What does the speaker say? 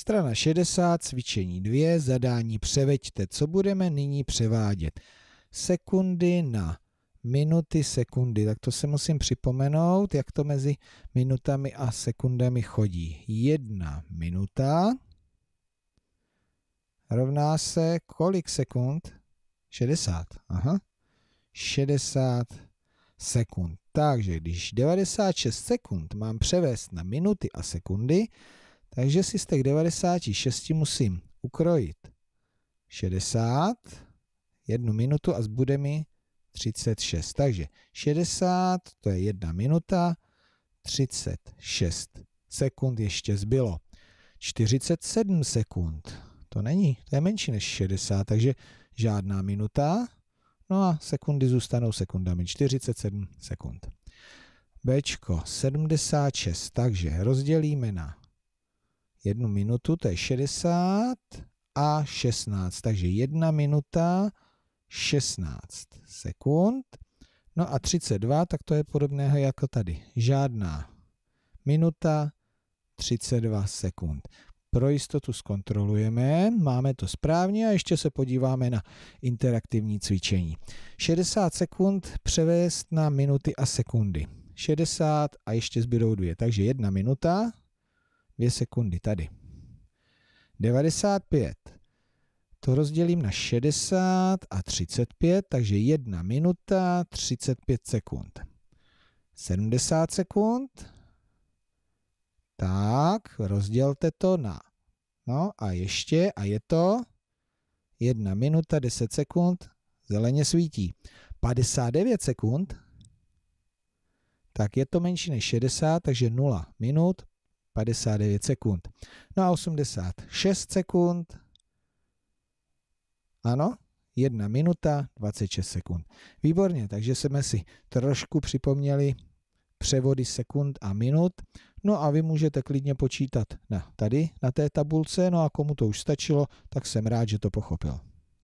Strana 60, cvičení 2, zadání převeďte. Co budeme nyní převádět? Sekundy na minuty, sekundy. Tak to se musím připomenout, jak to mezi minutami a sekundami chodí. Jedna minuta rovná se kolik sekund? 60. Aha. 60 sekund. Takže když 96 sekund mám převést na minuty a sekundy, takže si z těch 96 musím ukrojit 60, jednu minutu a zbude mi 36. Takže 60, to je jedna minuta, 36 sekund ještě zbylo. 47 sekund, to není, to je menší než 60, takže žádná minuta. No a sekundy zůstanou sekundami, 47 sekund. Bčko 76, takže rozdělíme na jednu minutu, to je 60 a 16. Takže jedna minuta 16 sekund. No a 32, tak to je podobného jako tady. Žádná minuta 32 sekund. Pro jistotu zkontrolujeme, máme to správně a ještě se podíváme na interaktivní cvičení. 60 sekund převést na minuty a sekundy. 60 a ještě zbydou dvě, takže jedna minuta, 2 sekundy tady. 95. To rozdělím na 60 a 35, takže 1 minuta 35 sekund. 70 sekund. Tak, rozdělte to na. No a ještě, a je to 1 minuta 10 sekund, zeleně svítí. 59 sekund, tak je to menší než 60, takže 0 minut 59 sekund. No a 86 sekund, ano, 1 minuta 26 sekund. Výborně, takže jsme si trošku připomněli převody sekund a minut. No a vy můžete klidně počítat na, tady, na té tabulce. No a komu to už stačilo, tak jsem rád, že to pochopil.